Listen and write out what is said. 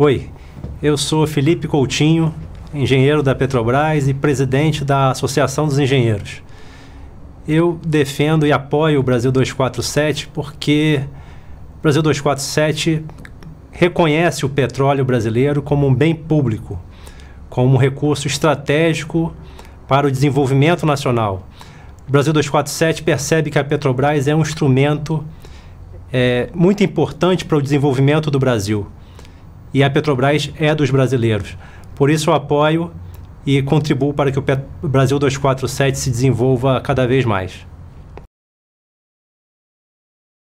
Oi, eu sou Felipe Coutinho, engenheiro da Petrobras e presidente da Associação dos Engenheiros. Eu defendo e apoio o Brasil 247 porque o Brasil 247 reconhece o petróleo brasileiro como um bem público, como um recurso estratégico para o desenvolvimento nacional. O Brasil 247 percebe que a Petrobras é um instrumento é, muito importante para o desenvolvimento do Brasil e a Petrobras é dos brasileiros. Por isso eu apoio e contribuo para que o Brasil 247 se desenvolva cada vez mais.